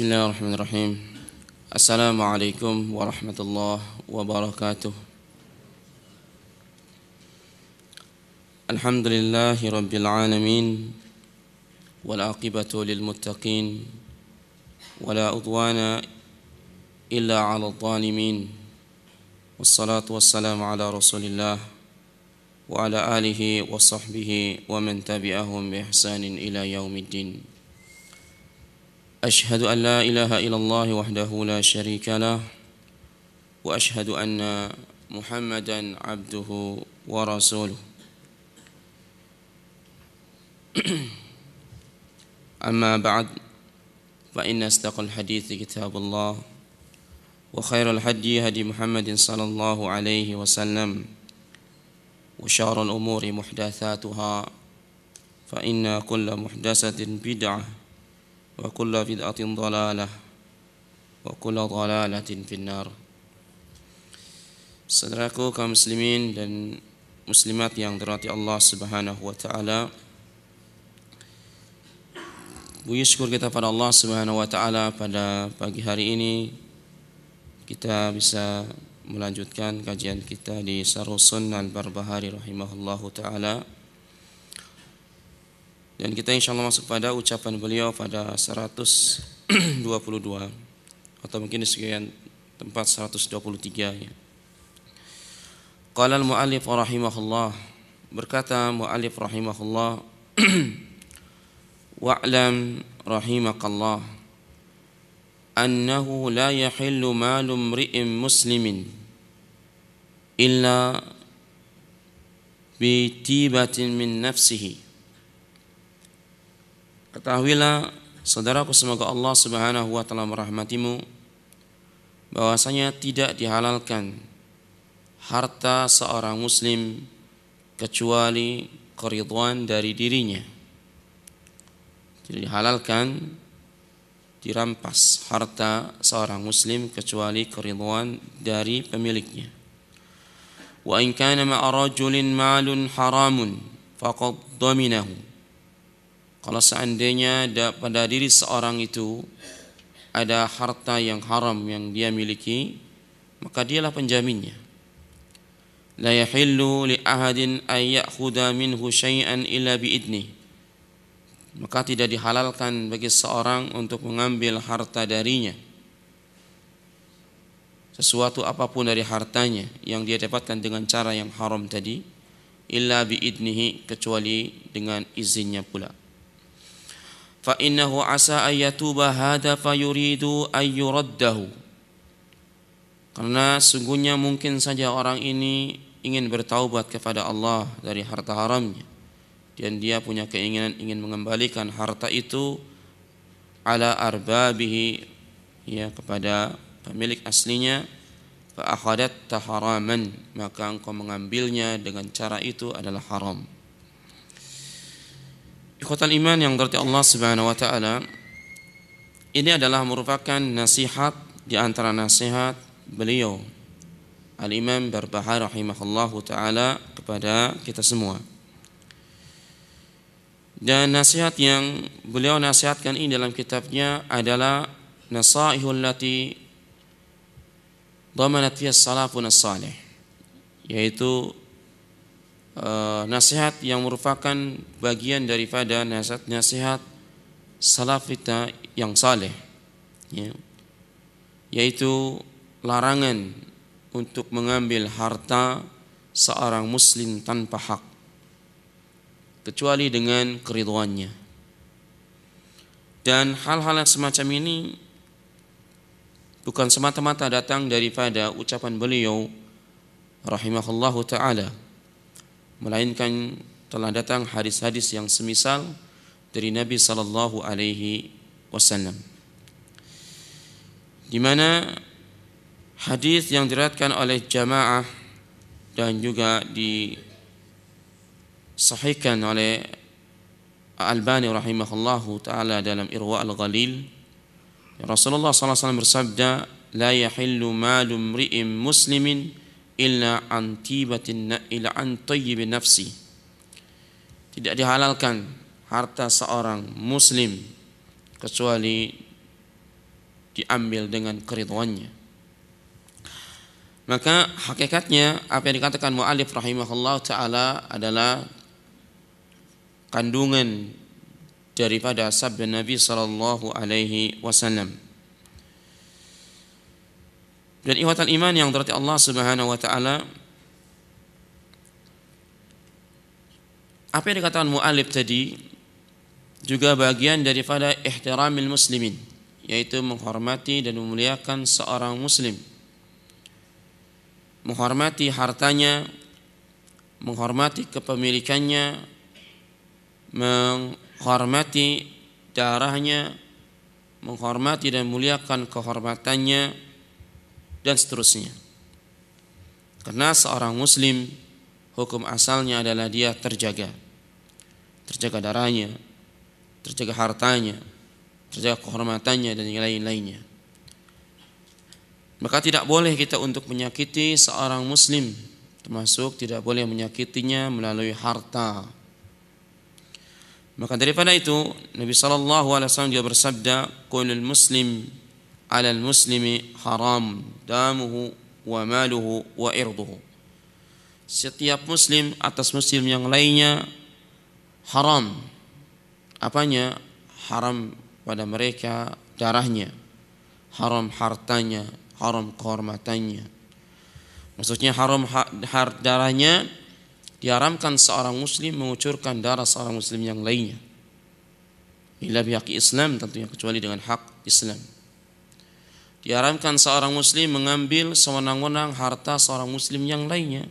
بسم الله الرحمن الرحيم السلام عليكم ورحمة الله وبركاته الحمد لله رب العالمين والعاقبة للمتقين ولا أضوان إلا على الظالمين والصلاة والسلام على رسول الله وعلى آله وصحبه ومن تبعهم بإحسان إلى يوم الدين أشهد أن لا إله إلا الله وحده لا شريك له وأشهد أن محمدا عبده ورسوله أما بعد فإن استقى الحديث كتاب الله وخير الحدي هدي محمد صلى الله عليه وسلم وشار الأمور محدثاتها فإن كل محدثة بدعة وكل بدعة ضلالة وكل ضلالة في النار Saudaraku kaum muslimin dan muslimat yang dirahmati Allah Subhanahu wa taala. Puji syukur kita pada Allah Subhanahu wa taala pada pagi hari ini kita bisa melanjutkan kajian kita di Sarusun Al-Barbahari rahimahullahu taala dan kita insya Allah masuk pada ucapan beliau pada 122 atau mungkin di sekian tempat 123 ya. Qala al-muallif rahimahullah berkata muallif rahimahullah wa'lam rahimakallah annahu la yahillu malu imri'in muslimin illa bi tibatin min nafsihi Ketahuilah saudaraku semoga Allah Subhanahu wa taala merahmatimu bahwasanya tidak dihalalkan harta seorang muslim kecuali keriduan dari dirinya. Jadi dihalalkan dirampas harta seorang muslim kecuali keriduan dari pemiliknya. Wa in kana ma'a malun haramun faqad dhaminahu kalau seandainya ada pada diri seorang itu ada harta yang haram yang dia miliki, maka dialah penjaminnya. La yahillu li ahadin ay ya'khudha minhu shay'an illa idni Maka tidak dihalalkan bagi seorang untuk mengambil harta darinya. Sesuatu apapun dari hartanya yang dia dapatkan dengan cara yang haram tadi, illa idnihi kecuali dengan izinnya pula. فإنه عسى أن يتوب هذا فيريد أن يرده karena sungguhnya mungkin saja orang ini ingin bertaubat kepada Allah dari harta haramnya dan dia punya keinginan ingin mengembalikan harta itu ala arbabihi ya kepada pemilik aslinya fa akhadat taharaman maka engkau mengambilnya dengan cara itu adalah haram Ikhwatal iman yang berarti Allah Subhanahu wa taala ini adalah merupakan nasihat di antara nasihat beliau Al-Imam Barbahar rahimahullahu taala kepada kita semua. Dan nasihat yang beliau nasihatkan ini dalam kitabnya adalah nasaihul lati dhamanat fiha salafun salih yaitu Eh, nasihat yang merupakan bagian daripada nasihat-nasihat salafita yang saleh ya. yaitu larangan untuk mengambil harta seorang muslim tanpa hak kecuali dengan keriduannya dan hal-hal yang semacam ini bukan semata-mata datang daripada ucapan beliau rahimahullahu taala melainkan telah datang hadis-hadis yang semisal dari Nabi sallallahu alaihi wasallam. Di mana hadis yang diratkan oleh jamaah dan juga disahikan oleh Al-Albani rahimahullahu taala dalam Irwa al-Ghalil Rasulullah sallallahu alaihi wasallam bersabda la yahillu malum riim muslimin illa an tibatin illa an tayyibin nafsi tidak dihalalkan harta seorang muslim kecuali diambil dengan keridhoannya maka hakikatnya apa yang dikatakan mu'alif rahimahullah ta'ala adalah kandungan daripada sabda Nabi sallallahu alaihi wasallam dan ikhwatal iman yang dirahmati Allah Subhanahu wa taala apa yang dikatakan mu'alib tadi juga bagian daripada ihtiramil muslimin yaitu menghormati dan memuliakan seorang muslim menghormati hartanya menghormati kepemilikannya menghormati darahnya menghormati dan memuliakan kehormatannya dan seterusnya. Karena seorang muslim hukum asalnya adalah dia terjaga. Terjaga darahnya, terjaga hartanya, terjaga kehormatannya dan yang lain-lainnya. Maka tidak boleh kita untuk menyakiti seorang muslim termasuk tidak boleh menyakitinya melalui harta. Maka daripada itu Nabi sallallahu alaihi wasallam juga bersabda, "Qulul muslim على المسلم حرام دامه وماله وإرضه setiap muslim atas muslim yang lainnya haram apanya haram pada mereka darahnya haram hartanya haram kehormatannya maksudnya haram har darahnya diharamkan seorang muslim mengucurkan darah seorang muslim yang lainnya ila bihaqi Islam tentunya kecuali dengan hak Islam Diharamkan seorang muslim mengambil sewenang-wenang harta seorang muslim yang lainnya.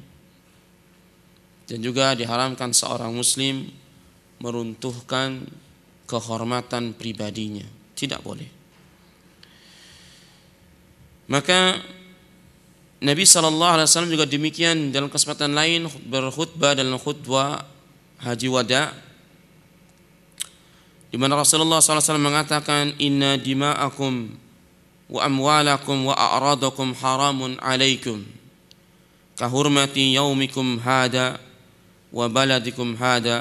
Dan juga diharamkan seorang muslim meruntuhkan kehormatan pribadinya. Tidak boleh. Maka Nabi Shallallahu Alaihi Wasallam juga demikian dalam kesempatan lain berkhutbah dalam khutbah Haji Wada di mana Rasulullah SAW mengatakan inna dima'akum وأموالكم وأعراضكم حرام عليكم كهرمة يومكم هذا وبلدكم هذا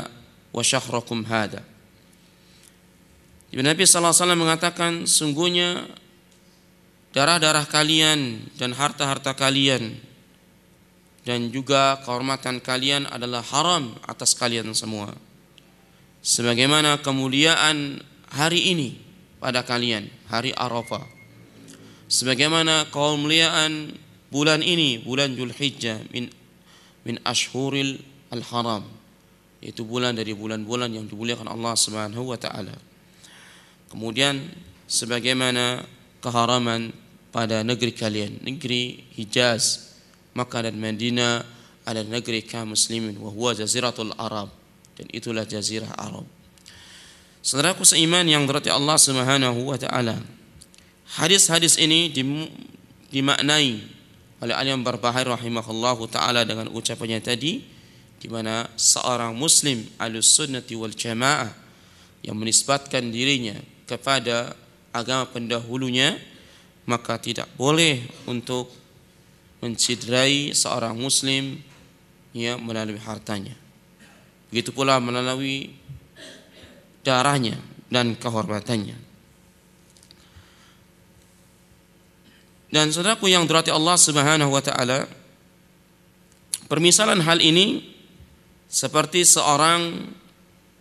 وشهركم هذا Nabi Sallallahu Alaihi Wasallam mengatakan sungguhnya darah-darah kalian dan harta-harta kalian dan juga kehormatan kalian adalah haram atas kalian semua sebagaimana kemuliaan hari ini pada kalian hari Arafah sebagaimana kaum muliaan bulan ini bulan Julhijjah min min ashhuril al haram yaitu bulan dari bulan-bulan yang dimuliakan Allah Subhanahu wa taala kemudian sebagaimana keharaman pada negeri kalian negeri Hijaz Makkah dan Madinah ada negeri kaum muslimin wa huwa jaziratul arab dan itulah jazirah arab Saudaraku seiman yang berarti Allah Subhanahu wa taala Hadis-hadis ini dimaknai oleh Alim Barbahir rahimahullahu taala dengan ucapannya tadi di mana seorang muslim alus sunnati wal jamaah yang menisbatkan dirinya kepada agama pendahulunya maka tidak boleh untuk mencidrai seorang muslim ya melalui hartanya begitu pula melalui darahnya dan kehormatannya Dan saudaraku yang dirahmati Allah Subhanahu wa taala, permisalan hal ini seperti seorang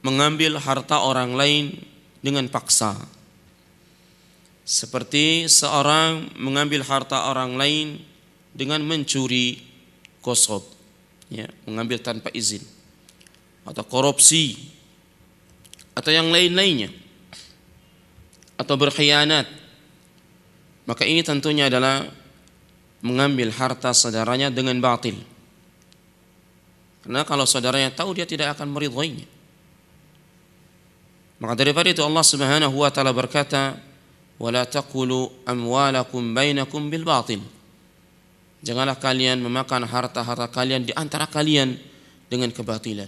mengambil harta orang lain dengan paksa. Seperti seorang mengambil harta orang lain dengan mencuri kosot, ya, mengambil tanpa izin atau korupsi atau yang lain-lainnya atau berkhianat maka ini tentunya adalah mengambil harta saudaranya dengan batil. Karena kalau saudaranya tahu dia tidak akan meridhoinya. Maka daripada itu Allah Subhanahu wa taala berkata, la taqulu amwalakum bainakum bil batil." Janganlah kalian memakan harta-harta kalian di antara kalian dengan kebatilan.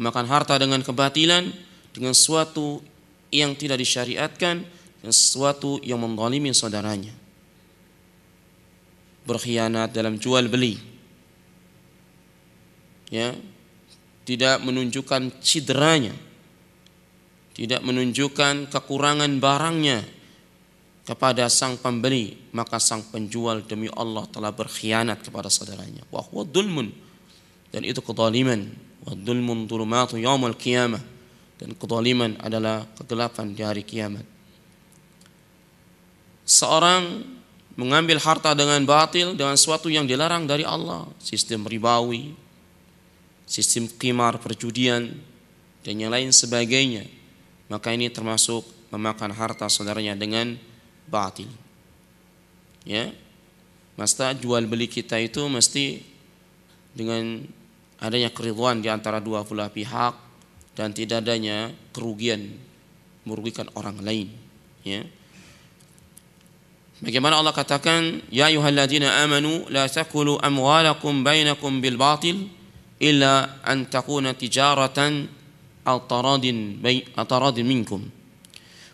Memakan harta dengan kebatilan dengan suatu yang tidak disyariatkan yang sesuatu yang mendolimi saudaranya berkhianat dalam jual beli ya tidak menunjukkan cederanya tidak menunjukkan kekurangan barangnya kepada sang pembeli maka sang penjual demi Allah telah berkhianat kepada saudaranya wa huwa dulmun dan itu kedzaliman wa dulmun dhulumatu yaumil qiyamah dan kedzaliman adalah kegelapan di hari kiamat seorang mengambil harta dengan batil dengan sesuatu yang dilarang dari Allah, sistem ribawi, sistem kimar perjudian dan yang lain sebagainya. Maka ini termasuk memakan harta saudaranya dengan batil. Ya. Masta jual beli kita itu mesti dengan adanya keriduan di antara dua belah pihak dan tidak adanya kerugian merugikan orang lain, ya. Bagaimana Allah katakan, "Ya yuhalladina amanu la takulu amwalakum bainakum bil batil illa an takuna tijaratan al taradin bay ataradin minkum."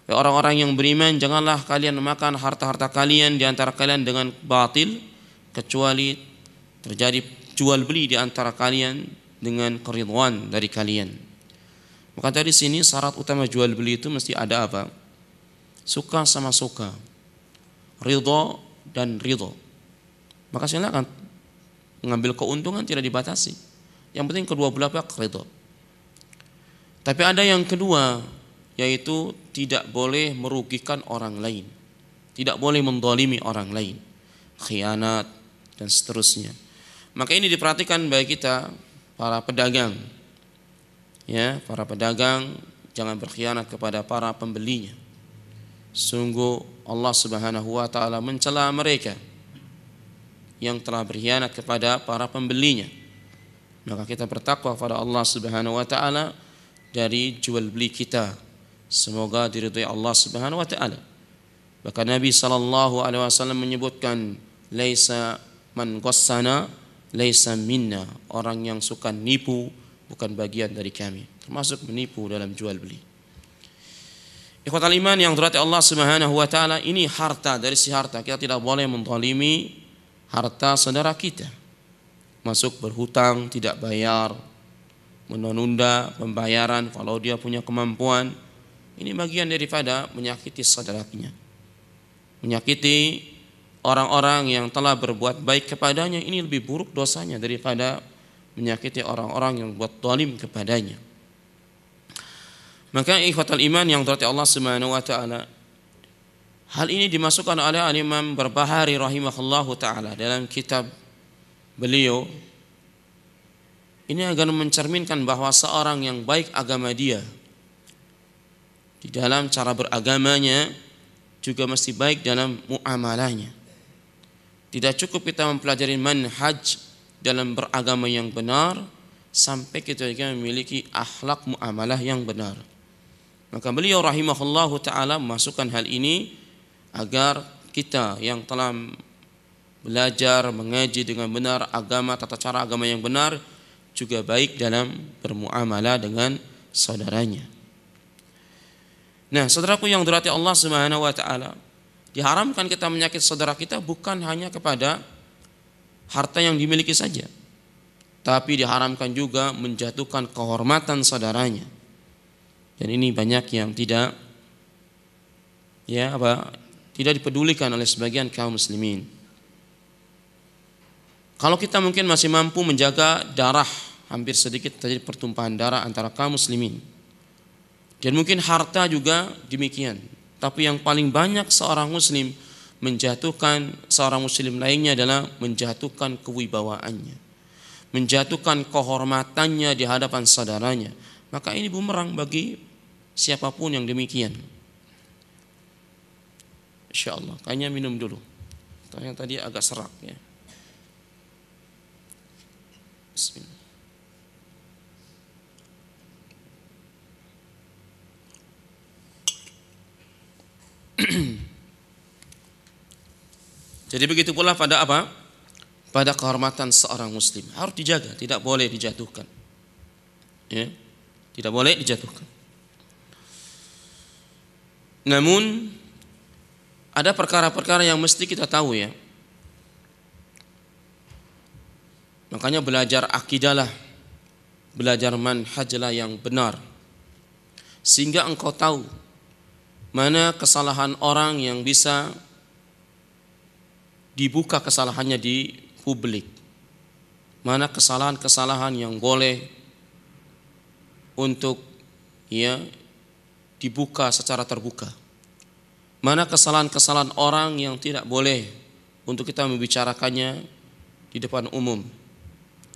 orang-orang yang beriman, janganlah kalian memakan harta-harta kalian di antara kalian dengan batil kecuali terjadi jual beli di antara kalian dengan keriduan dari kalian. Maka dari sini syarat utama jual beli itu mesti ada apa? Suka sama suka ridho dan ridho. Maka silakan mengambil keuntungan tidak dibatasi. Yang penting kedua belah pihak ridho. Tapi ada yang kedua yaitu tidak boleh merugikan orang lain. Tidak boleh mendolimi orang lain. Khianat dan seterusnya. Maka ini diperhatikan baik kita para pedagang. Ya, para pedagang jangan berkhianat kepada para pembelinya. Sungguh Allah Subhanahu wa taala mencela mereka yang telah berkhianat kepada para pembelinya. Maka kita bertakwa kepada Allah Subhanahu wa taala dari jual beli kita. Semoga diridhai Allah Subhanahu wa taala. Bahkan Nabi sallallahu alaihi wasallam menyebutkan laisa man ghassana laisa minna. Orang yang suka nipu bukan bagian dari kami. Termasuk menipu dalam jual beli. Ikhwatal iman yang dirahmati Allah Subhanahu wa taala, ini harta dari si harta. Kita tidak boleh mentolimi harta saudara kita. Masuk berhutang, tidak bayar, menunda pembayaran kalau dia punya kemampuan. Ini bagian daripada menyakiti saudaranya. Menyakiti orang-orang yang telah berbuat baik kepadanya ini lebih buruk dosanya daripada menyakiti orang-orang yang buat tolim kepadanya. Maka ikhwatal iman yang dirahmati Allah Subhanahu wa taala. Hal ini dimasukkan oleh Al-Imam Barbahari rahimahullahu taala dalam kitab beliau ini agar mencerminkan bahwa seorang yang baik agama dia di dalam cara beragamanya juga mesti baik dalam muamalahnya. Tidak cukup kita mempelajari manhaj dalam beragama yang benar sampai kita juga memiliki akhlak muamalah yang benar. Maka beliau rahimahullah taala memasukkan hal ini agar kita yang telah belajar mengaji dengan benar agama tata cara agama yang benar juga baik dalam bermuamalah dengan saudaranya. Nah, saudaraku yang dirahmati Allah Subhanahu wa taala, diharamkan kita menyakit saudara kita bukan hanya kepada harta yang dimiliki saja, tapi diharamkan juga menjatuhkan kehormatan saudaranya dan ini banyak yang tidak ya apa tidak dipedulikan oleh sebagian kaum muslimin. Kalau kita mungkin masih mampu menjaga darah hampir sedikit terjadi pertumpahan darah antara kaum muslimin. Dan mungkin harta juga demikian. Tapi yang paling banyak seorang muslim menjatuhkan seorang muslim lainnya adalah menjatuhkan kewibawaannya menjatuhkan kehormatannya di hadapan saudaranya, maka ini bumerang bagi siapapun yang demikian. Insya Allah. Kayaknya minum dulu. Karena tadi agak serak ya. Bismillah. Jadi begitu pula pada apa? Pada kehormatan seorang muslim harus dijaga, tidak boleh dijatuhkan. Ya. Tidak boleh dijatuhkan. Namun ada perkara-perkara yang mesti kita tahu ya. Makanya belajar akidahlah, belajar manhajlah yang benar. Sehingga engkau tahu mana kesalahan orang yang bisa dibuka kesalahannya di publik. Mana kesalahan-kesalahan yang boleh untuk ya dibuka secara terbuka. Mana kesalahan-kesalahan orang yang tidak boleh untuk kita membicarakannya di depan umum.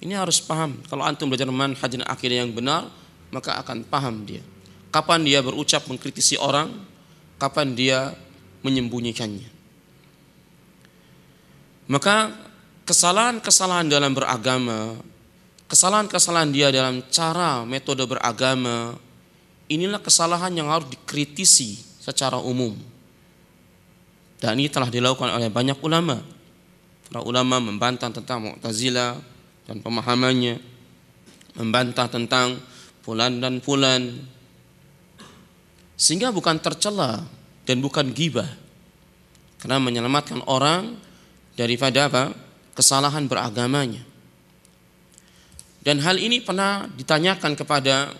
Ini harus paham. Kalau antum belajar manhaj dan akhir yang benar, maka akan paham dia. Kapan dia berucap mengkritisi orang, kapan dia menyembunyikannya. Maka kesalahan-kesalahan dalam beragama kesalahan-kesalahan dia dalam cara metode beragama, inilah kesalahan yang harus dikritisi secara umum. Dan ini telah dilakukan oleh banyak ulama. Para ulama membantah tentang Mu'tazila dan pemahamannya, membantah tentang pulan dan pulan. Sehingga bukan tercela dan bukan gibah. Karena menyelamatkan orang daripada apa? kesalahan beragamanya. Dan hal ini pernah ditanyakan kepada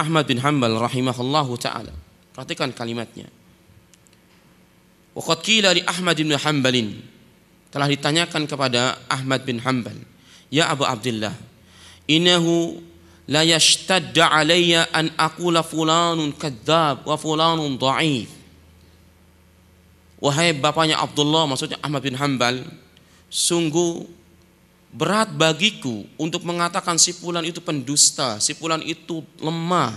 Ahmad bin Hanbal rahimahullahu taala. Perhatikan kalimatnya. Waqad qila li Ahmad bin Hanbalin telah ditanyakan kepada Ahmad bin Hanbal, "Ya Abu Abdullah, innahu la yashtadd alayya an aqula fulanun kadzdzab wa fulanun dha'if." Wahai bapaknya Abdullah, maksudnya Ahmad bin Hanbal, sungguh Berat bagiku untuk mengatakan si pulan itu pendusta, si pulan itu lemah.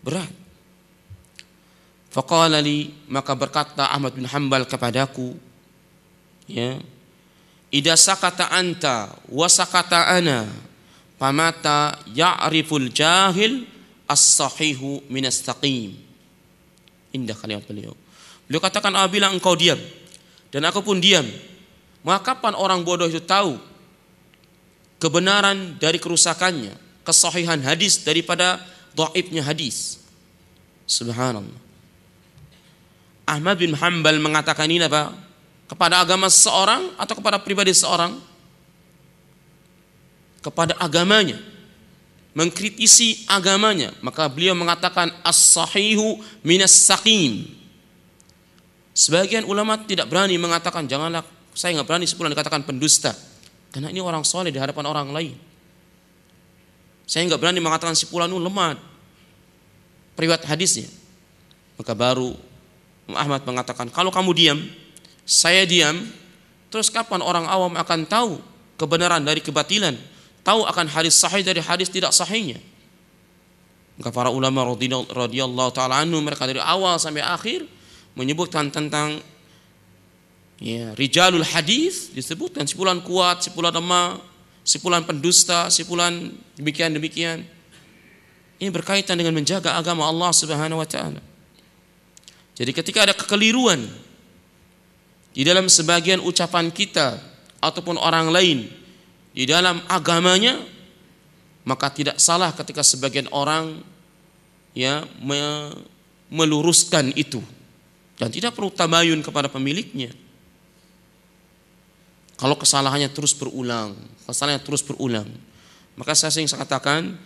Berat. Fakalali maka berkata Ahmad bin Hambal kepadaku, ya. Ida sakata anta wasakata ana pamata ya'riful jahil as-sahihu minas taqim. Indah kalimat beliau. Beliau katakan apabila engkau diam dan aku pun diam, maka kapan orang bodoh itu tahu kebenaran dari kerusakannya, kesohihan hadis daripada doibnya hadis. Subhanallah. Ahmad bin Hanbal mengatakan ini apa? Kepada agama seorang atau kepada pribadi seorang? Kepada agamanya. Mengkritisi agamanya. Maka beliau mengatakan as-sahihu minas saqim. Sebagian ulama tidak berani mengatakan janganlah saya nggak berani sebulan dikatakan pendusta. Karena ini orang soleh di hadapan orang lain. Saya nggak berani mengatakan si Fulanu lemah. Periwat hadisnya. Maka baru muhammad mengatakan, kalau kamu diam, saya diam, terus kapan orang awam akan tahu kebenaran dari kebatilan? Tahu akan hadis sahih dari hadis tidak sahihnya? Maka para ulama radhiyallahu taala anhu mereka dari awal sampai akhir menyebutkan tentang Ya, rijalul hadis disebutkan sepuluhan kuat, sepuluhan lemah, sepuluhan pendusta, sepuluhan demikian demikian. Ini berkaitan dengan menjaga agama Allah Subhanahu wa taala. Jadi ketika ada kekeliruan di dalam sebagian ucapan kita ataupun orang lain di dalam agamanya maka tidak salah ketika sebagian orang ya meluruskan itu dan tidak perlu tabayun kepada pemiliknya. Kalau kesalahannya terus berulang, kesalahannya terus berulang. Maka saya sering katakan,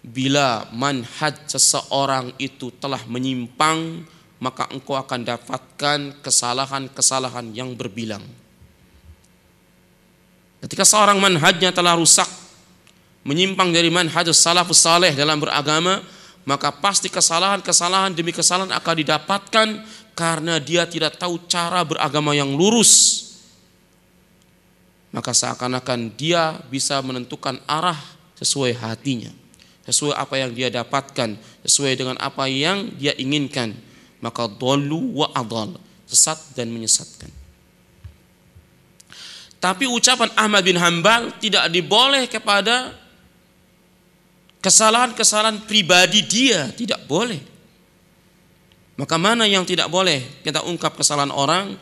bila manhaj seseorang itu telah menyimpang, maka engkau akan dapatkan kesalahan-kesalahan yang berbilang. Ketika seorang manhajnya telah rusak, menyimpang dari manhaj salafus saleh dalam beragama, maka pasti kesalahan-kesalahan demi kesalahan akan didapatkan karena dia tidak tahu cara beragama yang lurus maka seakan-akan dia bisa menentukan arah sesuai hatinya, sesuai apa yang dia dapatkan, sesuai dengan apa yang dia inginkan. Maka dolu wa adal sesat dan menyesatkan. Tapi ucapan Ahmad bin Hambal tidak diboleh kepada kesalahan-kesalahan pribadi dia, tidak boleh. Maka mana yang tidak boleh kita ungkap kesalahan orang,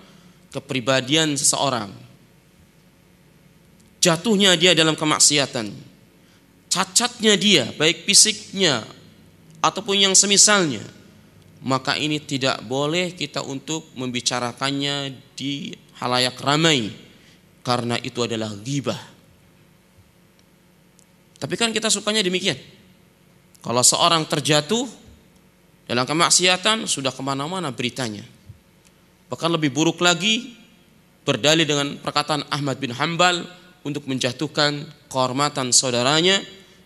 kepribadian seseorang jatuhnya dia dalam kemaksiatan, cacatnya dia, baik fisiknya ataupun yang semisalnya, maka ini tidak boleh kita untuk membicarakannya di halayak ramai, karena itu adalah gibah. Tapi kan kita sukanya demikian. Kalau seorang terjatuh dalam kemaksiatan, sudah kemana-mana beritanya. Bahkan lebih buruk lagi, berdalih dengan perkataan Ahmad bin Hambal, untuk menjatuhkan kehormatan saudaranya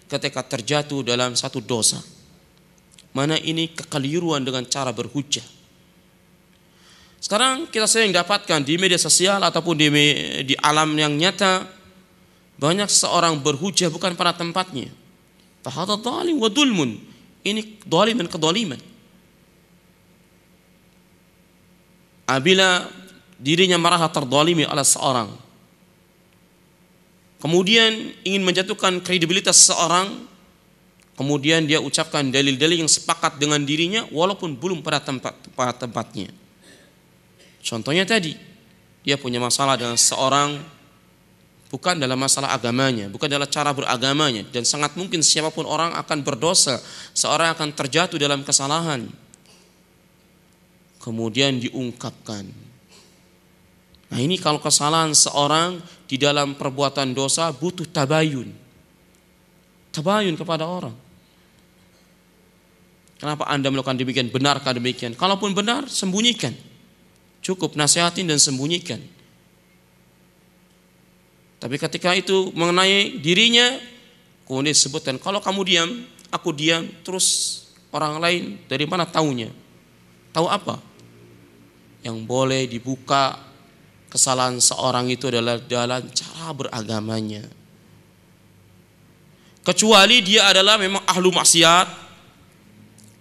ketika terjatuh dalam satu dosa. Mana ini kekeliruan dengan cara berhujah. Sekarang kita sering dapatkan di media sosial ataupun di, di alam yang nyata banyak seorang berhujah bukan pada tempatnya. Fahadha dhalim wa dulmun. Ini dan kedoliman. Apabila dirinya merasa terdolimi oleh seorang kemudian ingin menjatuhkan kredibilitas seorang, kemudian dia ucapkan dalil-dalil yang sepakat dengan dirinya walaupun belum pada tempat pada tempatnya. Contohnya tadi, dia punya masalah dengan seorang bukan dalam masalah agamanya, bukan dalam cara beragamanya dan sangat mungkin siapapun orang akan berdosa, seorang akan terjatuh dalam kesalahan. Kemudian diungkapkan, Nah ini kalau kesalahan seorang di dalam perbuatan dosa butuh tabayun. Tabayun kepada orang. Kenapa Anda melakukan demikian? Benarkah demikian? Kalaupun benar, sembunyikan. Cukup nasihatin dan sembunyikan. Tapi ketika itu mengenai dirinya, kemudian disebutkan, kalau kamu diam, aku diam, terus orang lain dari mana taunya? Tahu apa? Yang boleh dibuka Kesalahan seorang itu adalah jalan cara beragamanya. Kecuali dia adalah memang ahlu maksiat.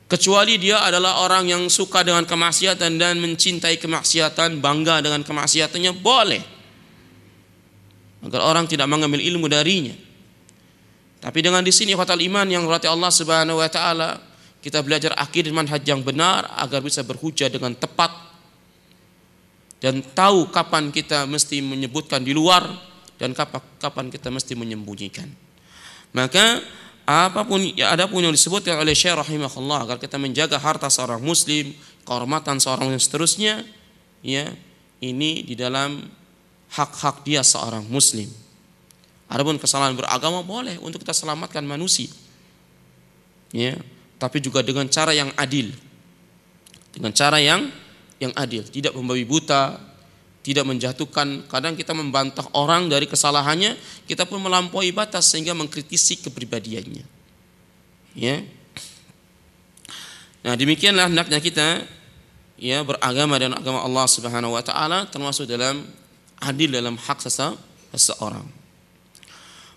Kecuali dia adalah orang yang suka dengan kemaksiatan dan mencintai kemaksiatan, bangga dengan kemaksiatannya, boleh. Agar orang tidak mengambil ilmu darinya. Tapi dengan di sini khatal iman yang rati Allah Subhanahu wa taala, kita belajar akidah manhaj yang benar agar bisa berhujah dengan tepat dan tahu kapan kita mesti menyebutkan di luar dan kapan kita mesti menyembunyikan. Maka apapun ya ada pun yang disebutkan oleh Syekh rahimahullah agar kita menjaga harta seorang muslim, kehormatan seorang dan seterusnya ya ini di dalam hak-hak dia seorang muslim. Adapun kesalahan beragama boleh untuk kita selamatkan manusia. Ya, tapi juga dengan cara yang adil. Dengan cara yang yang adil, tidak membabi buta, tidak menjatuhkan. Kadang kita membantah orang dari kesalahannya, kita pun melampaui batas sehingga mengkritisi kepribadiannya. Ya. Nah, demikianlah hendaknya kita ya beragama dan agama Allah Subhanahu wa taala termasuk dalam adil dalam hak seseorang.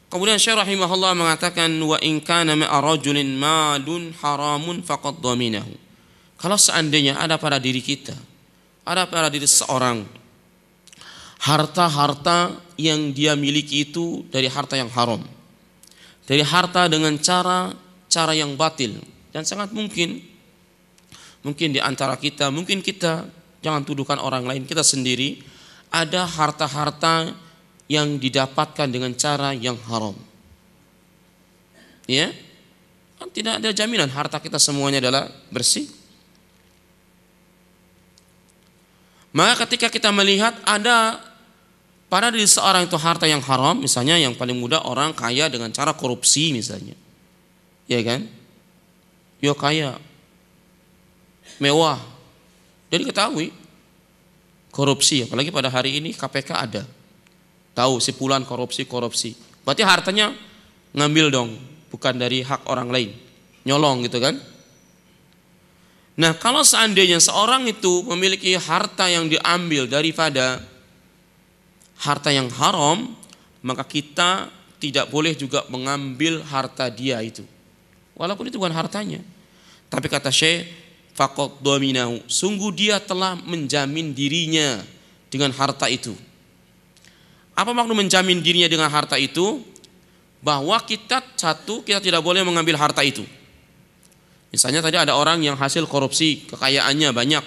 Kemudian Syekh rahimahullah mengatakan wa in kana ma'a rajulin malun haramun faqad dhaminahu. Kalau seandainya ada pada diri kita ada pada diri seorang. Harta-harta yang dia miliki itu dari harta yang haram. Dari harta dengan cara cara yang batil dan sangat mungkin mungkin di antara kita, mungkin kita jangan tuduhkan orang lain, kita sendiri ada harta-harta yang didapatkan dengan cara yang haram. Ya? Kan tidak ada jaminan harta kita semuanya adalah bersih Maka ketika kita melihat ada pada diri seorang itu harta yang haram, misalnya yang paling mudah orang kaya dengan cara korupsi misalnya. Ya kan? Yo kaya. Mewah. jadi ketahui korupsi, apalagi pada hari ini KPK ada. Tahu si pulan korupsi-korupsi. Berarti hartanya ngambil dong, bukan dari hak orang lain. Nyolong gitu kan? Nah, kalau seandainya seorang itu memiliki harta yang diambil daripada harta yang haram, maka kita tidak boleh juga mengambil harta dia itu. Walaupun itu bukan hartanya. Tapi kata Syekh, fakot dominahu. Sungguh dia telah menjamin dirinya dengan harta itu. Apa makna menjamin dirinya dengan harta itu? Bahwa kita satu, kita tidak boleh mengambil harta itu Misalnya tadi ada orang yang hasil korupsi, kekayaannya banyak.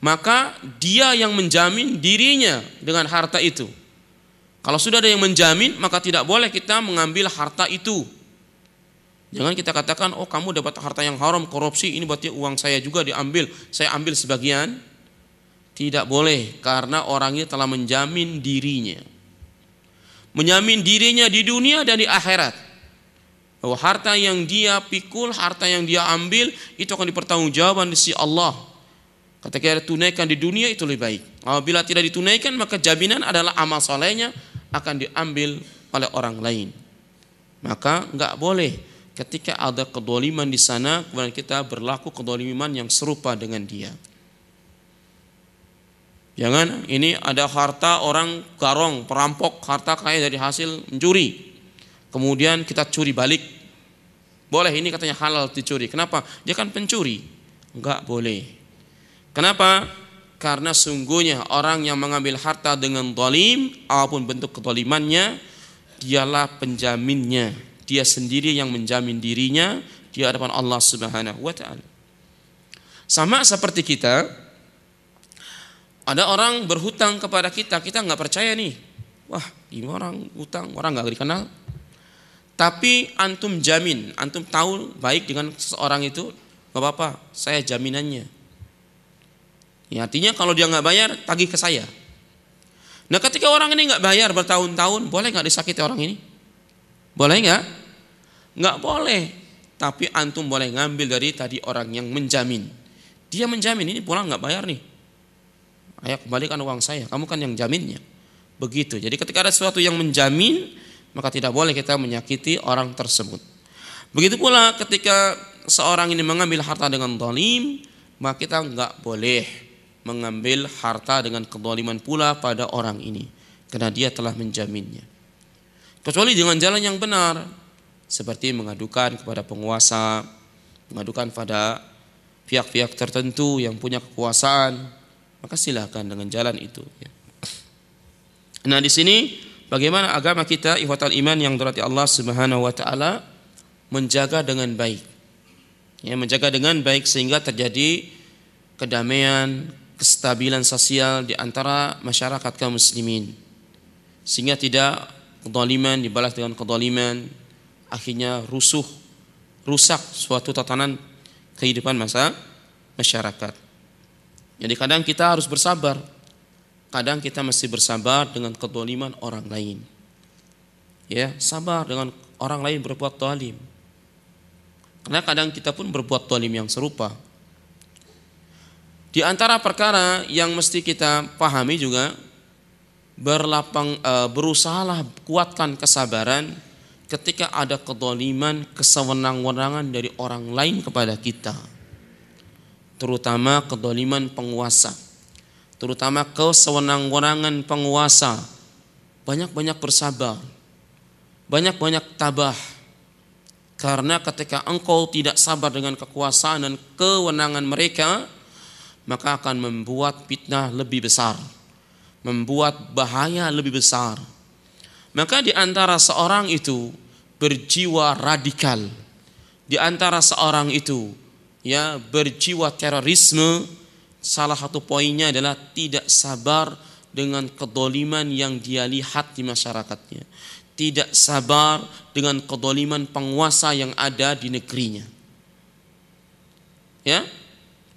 Maka dia yang menjamin dirinya dengan harta itu. Kalau sudah ada yang menjamin, maka tidak boleh kita mengambil harta itu. Jangan kita katakan, oh kamu dapat harta yang haram, korupsi, ini berarti uang saya juga diambil, saya ambil sebagian. Tidak boleh, karena orangnya telah menjamin dirinya. Menjamin dirinya di dunia dan di akhirat bahwa harta yang dia pikul, harta yang dia ambil itu akan dipertanggungjawabkan di sisi Allah. Ketika ditunaikan tunaikan di dunia itu lebih baik. Apabila tidak ditunaikan maka jaminan adalah amal solehnya akan diambil oleh orang lain. Maka nggak boleh ketika ada kedoliman di sana kemudian kita berlaku kedoliman yang serupa dengan dia. Jangan ini ada harta orang garong, perampok, harta kaya dari hasil mencuri kemudian kita curi balik. Boleh ini katanya halal dicuri. Kenapa? Dia kan pencuri. Enggak boleh. Kenapa? Karena sungguhnya orang yang mengambil harta dengan dolim, apapun bentuk ketolimannya, dialah penjaminnya. Dia sendiri yang menjamin dirinya di hadapan Allah Subhanahu wa taala. Sama seperti kita, ada orang berhutang kepada kita, kita nggak percaya nih. Wah, ini orang hutang, orang nggak dikenal, tapi antum jamin, antum tahu baik dengan seseorang itu, gak apa-apa, saya jaminannya. Ya, artinya kalau dia nggak bayar, tagih ke saya. Nah ketika orang ini nggak bayar bertahun-tahun, boleh nggak disakiti orang ini? Boleh nggak? Nggak boleh. Tapi antum boleh ngambil dari tadi orang yang menjamin. Dia menjamin ini pulang nggak bayar nih. Ayah kembalikan uang saya. Kamu kan yang jaminnya. Begitu. Jadi ketika ada sesuatu yang menjamin, maka tidak boleh kita menyakiti orang tersebut. Begitu pula ketika seorang ini mengambil harta dengan dolim, maka kita nggak boleh mengambil harta dengan kedoliman pula pada orang ini, karena dia telah menjaminnya. Kecuali dengan jalan yang benar, seperti mengadukan kepada penguasa, mengadukan pada pihak-pihak tertentu yang punya kekuasaan, maka silakan dengan jalan itu. Ya. Nah di sini Bagaimana agama kita ikhwatal iman yang dirahmati Allah Subhanahu wa taala menjaga dengan baik. Ya, menjaga dengan baik sehingga terjadi kedamaian, kestabilan sosial di antara masyarakat kaum muslimin. Sehingga tidak kedoliman dibalas dengan kedoliman, akhirnya rusuh, rusak suatu tatanan kehidupan masa masyarakat. Jadi kadang kita harus bersabar kadang kita mesti bersabar dengan ketoliman orang lain. Ya, sabar dengan orang lain berbuat tolim, Karena kadang kita pun berbuat tolim yang serupa. Di antara perkara yang mesti kita pahami juga berlapang e, berusahalah kuatkan kesabaran ketika ada kedoliman kesewenang-wenangan dari orang lain kepada kita terutama kedoliman penguasa terutama kesewenang-wenangan penguasa, banyak-banyak bersabar, banyak-banyak tabah. Karena ketika engkau tidak sabar dengan kekuasaan dan kewenangan mereka, maka akan membuat fitnah lebih besar, membuat bahaya lebih besar. Maka di antara seorang itu berjiwa radikal, di antara seorang itu ya berjiwa terorisme, salah satu poinnya adalah tidak sabar dengan kedoliman yang dia lihat di masyarakatnya. Tidak sabar dengan kedoliman penguasa yang ada di negerinya. Ya,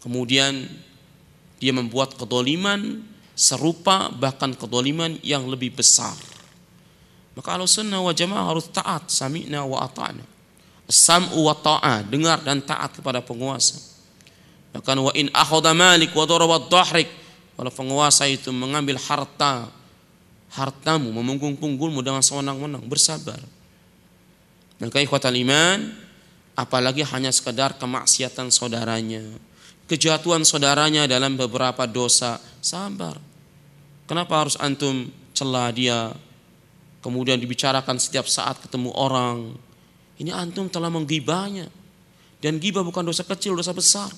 kemudian dia membuat kedoliman serupa bahkan kedoliman yang lebih besar. Maka kalau sunnah wa jamaah harus taat, sami'na wa ata'na. Sam'u wa ta'a, dengar dan taat kepada penguasa Bahkan wa in akhadha malik wa daraba dhahrik. Kalau penguasa itu mengambil harta hartamu, memungkung punggulmu dengan sewenang-wenang, bersabar. Maka ikhwatal iman, apalagi hanya sekedar kemaksiatan saudaranya, kejatuhan saudaranya dalam beberapa dosa, sabar. Kenapa harus antum celah dia? Kemudian dibicarakan setiap saat ketemu orang. Ini antum telah menggibahnya. Dan gibah bukan dosa kecil, dosa besar.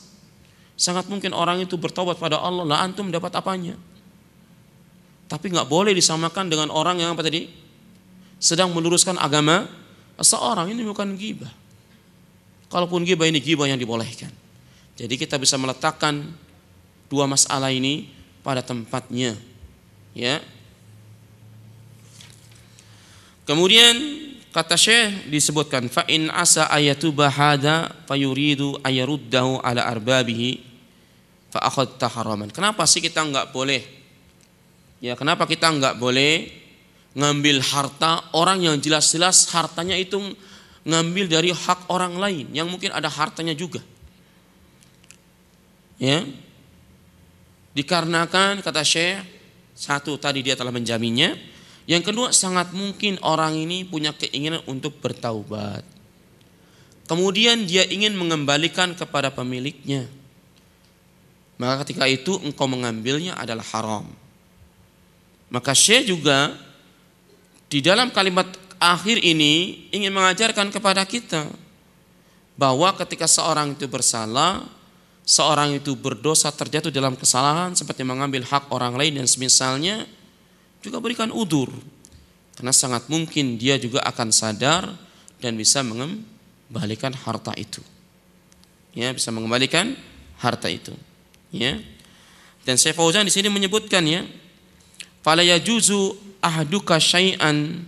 Sangat mungkin orang itu bertobat pada Allah, lah antum dapat apanya? Tapi nggak boleh disamakan dengan orang yang apa tadi? Sedang meluruskan agama seorang ini bukan gibah. Kalaupun gibah ini gibah yang dibolehkan. Jadi kita bisa meletakkan dua masalah ini pada tempatnya. Ya. Kemudian Kata Syekh disebutkan fa in asa ayatuba hada fayuridu ayaruddahu ala arbabihi fa akhad tahraman. Kenapa sih kita enggak boleh? Ya, kenapa kita enggak boleh ngambil harta orang yang jelas-jelas hartanya itu ngambil dari hak orang lain yang mungkin ada hartanya juga. Ya. Dikarenakan kata Syekh satu tadi dia telah menjaminnya, yang kedua, sangat mungkin orang ini punya keinginan untuk bertaubat. Kemudian dia ingin mengembalikan kepada pemiliknya. Maka ketika itu engkau mengambilnya adalah haram. Maka saya juga di dalam kalimat akhir ini ingin mengajarkan kepada kita bahwa ketika seorang itu bersalah, seorang itu berdosa terjatuh dalam kesalahan seperti mengambil hak orang lain dan semisalnya, juga berikan udur. Karena sangat mungkin dia juga akan sadar dan bisa mengembalikan harta itu. Ya, bisa mengembalikan harta itu. Ya. Dan saya Fauzan di sini menyebutkan ya, fala yajuzu ahduka syai'an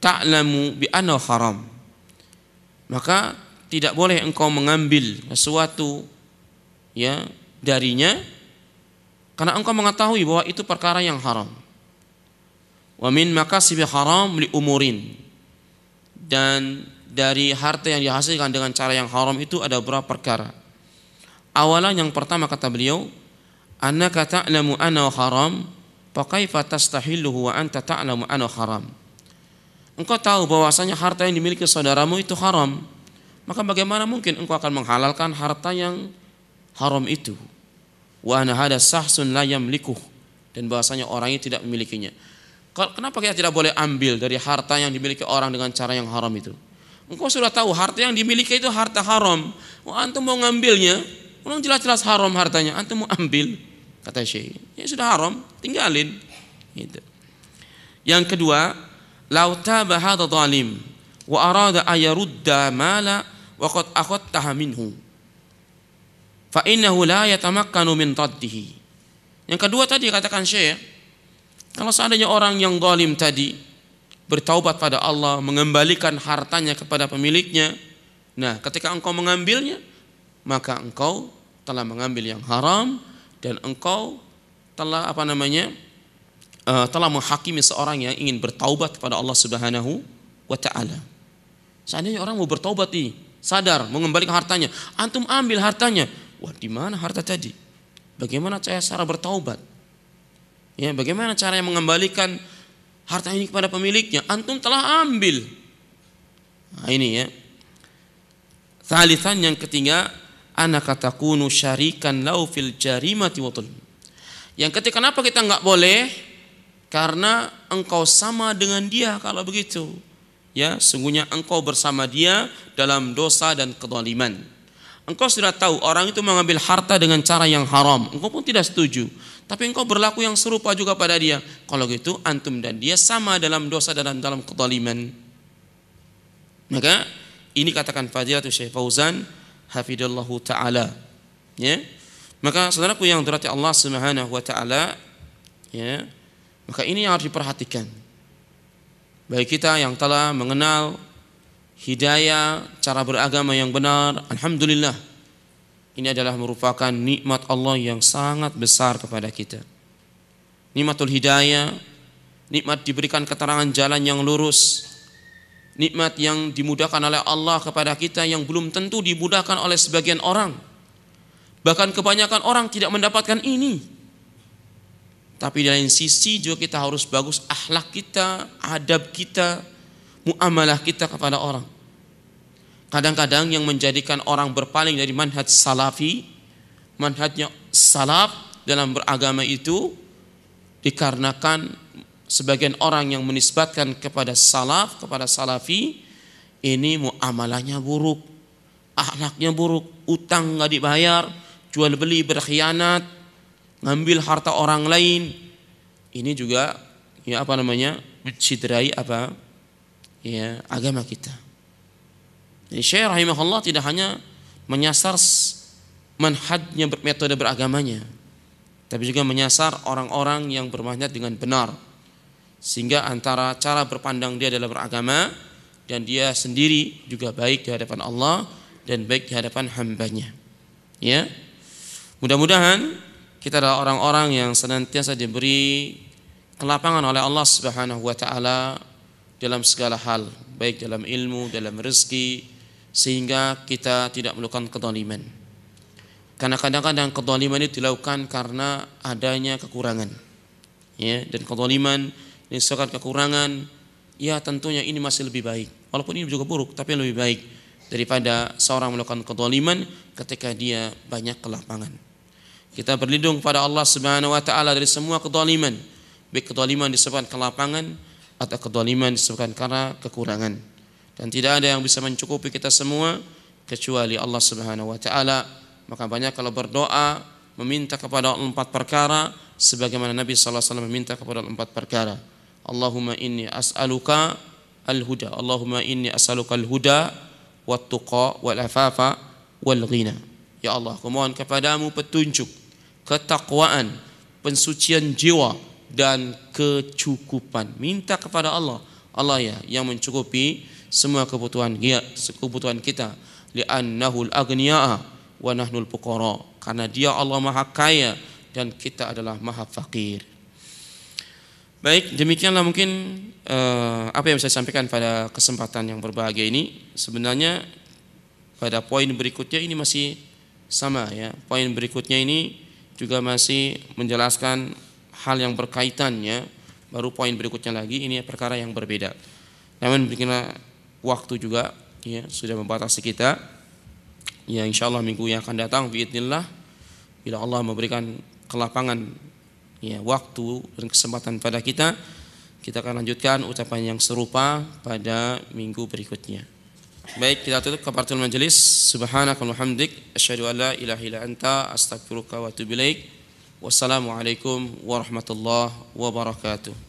ta'lamu bi annahu haram. Maka tidak boleh engkau mengambil sesuatu ya darinya karena engkau mengetahui bahwa itu perkara yang haram. Wa min makasibi haram li umurin. Dan dari harta yang dihasilkan dengan cara yang haram itu ada beberapa perkara. Awalan yang pertama kata beliau, "Annaka ta'lamu anna haram, fa kaifa tastahilluhu wa anta ta'lamu anna haram?" Engkau tahu bahwasanya harta yang dimiliki saudaramu itu haram. Maka bagaimana mungkin engkau akan menghalalkan harta yang haram itu? Wa anna hada sahsun la yamliku Dan bahwasanya orangnya tidak memilikinya. Kenapa kita tidak boleh ambil dari harta yang dimiliki orang dengan cara yang haram itu? Engkau sudah tahu harta yang dimiliki itu harta haram. Oh, antum mau ngambilnya, orang jelas-jelas haram hartanya, antum mau ambil, kata Syekh. Ya sudah haram, tinggalin. Gitu. Yang kedua, lauta bahada zalim wa arada ayarudda mala wa qad akhadtaha minhu fa innahu la yatamakkanu min raddihi. Yang kedua tadi katakan Syekh, kalau seandainya orang yang zalim tadi bertaubat pada Allah, mengembalikan hartanya kepada pemiliknya, nah ketika engkau mengambilnya, maka engkau telah mengambil yang haram dan engkau telah apa namanya eh, telah menghakimi seorang yang ingin bertaubat kepada Allah Subhanahu wa taala. Seandainya orang mau bertaubat nih, sadar mengembalikan hartanya, antum ambil hartanya. Wah, di mana harta tadi? Bagaimana saya cara bertaubat? Ya, bagaimana yang mengembalikan harta ini kepada pemiliknya? Antum telah ambil. Nah, ini ya. Salisan yang ketiga, anak katakunu syarikan lau fil jarimati wa Yang ketiga, kenapa kita nggak boleh? Karena engkau sama dengan dia kalau begitu. Ya, sungguhnya engkau bersama dia dalam dosa dan kedzaliman. Engkau sudah tahu orang itu mengambil harta dengan cara yang haram. Engkau pun tidak setuju. Tapi engkau berlaku yang serupa juga pada dia. Kalau gitu antum dan dia sama dalam dosa dan dalam kezaliman. Maka ini katakan Fadilatul Syeikh Fauzan hafidallahu taala. Ya. Maka saudaraku yang dirahmati Allah Subhanahu wa taala, ya. Maka ini yang harus diperhatikan. Baik kita yang telah mengenal hidayah, cara beragama yang benar, alhamdulillah ini adalah merupakan nikmat Allah yang sangat besar kepada kita. Nikmatul hidayah, nikmat diberikan keterangan jalan yang lurus, nikmat yang dimudahkan oleh Allah kepada kita yang belum tentu dimudahkan oleh sebagian orang. Bahkan kebanyakan orang tidak mendapatkan ini. Tapi di lain sisi juga kita harus bagus akhlak kita, adab kita, muamalah kita kepada orang. Kadang-kadang yang menjadikan orang berpaling dari manhaj salafi, manhajnya salaf dalam beragama itu dikarenakan sebagian orang yang menisbatkan kepada salaf, kepada salafi ini muamalahnya buruk, akhlaknya buruk, utang nggak dibayar, jual beli berkhianat, ngambil harta orang lain. Ini juga ya apa namanya? menciderai apa? Ya, agama kita. Jadi Syekh rahimahullah tidak hanya menyasar manhajnya metode beragamanya, tapi juga menyasar orang-orang yang bermanhaj dengan benar. Sehingga antara cara berpandang dia dalam beragama dan dia sendiri juga baik di hadapan Allah dan baik di hadapan hambanya. Ya, mudah-mudahan kita adalah orang-orang yang senantiasa diberi kelapangan oleh Allah Subhanahu wa taala dalam segala hal, baik dalam ilmu, dalam rezeki, sehingga kita tidak melakukan kedoliman. Karena kadang-kadang kedoliman itu dilakukan karena adanya kekurangan. Ya, dan kedoliman disebabkan kekurangan, ya tentunya ini masih lebih baik. Walaupun ini juga buruk, tapi lebih baik daripada seorang melakukan kedoliman ketika dia banyak kelapangan. Kita berlindung kepada Allah Subhanahu wa taala dari semua kedoliman, baik kedoliman disebabkan kelapangan atau kedoliman disebabkan karena kekurangan dan tidak ada yang bisa mencukupi kita semua kecuali Allah Subhanahu wa taala. Maka banyak kalau berdoa meminta kepada empat perkara sebagaimana Nabi sallallahu alaihi wasallam meminta kepada empat perkara. Allahumma inni as'aluka al-huda. Allahumma inni as'aluka al-huda wat tuqa wal afafa wal ghina. Ya Allah, aku mohon kepadamu petunjuk, ketakwaan, pensucian jiwa dan kecukupan. Minta kepada Allah. Allah ya yang mencukupi semua kebutuhan dia kebutuhan kita li annahul aghniyaa wa nahnul fuqara karena dia Allah Maha Kaya dan kita adalah Maha Fakir. Baik, demikianlah mungkin uh, apa yang saya sampaikan pada kesempatan yang berbahagia ini. Sebenarnya pada poin berikutnya ini masih sama ya. Poin berikutnya ini juga masih menjelaskan hal yang berkaitannya Baru poin berikutnya lagi ini perkara yang berbeda. Namun beginilah waktu juga ya sudah membatasi kita. Ya insya Allah minggu yang akan datang biidnillah bila Allah memberikan kelapangan ya waktu dan kesempatan pada kita kita akan lanjutkan ucapan yang serupa pada minggu berikutnya. Baik, kita tutup kaparatul majelis. Subhanaka hamdik, asyhadu an la ilaha illa anta, astaghfiruka wa atubu ilaik. Wassalamualaikum warahmatullahi wabarakatuh.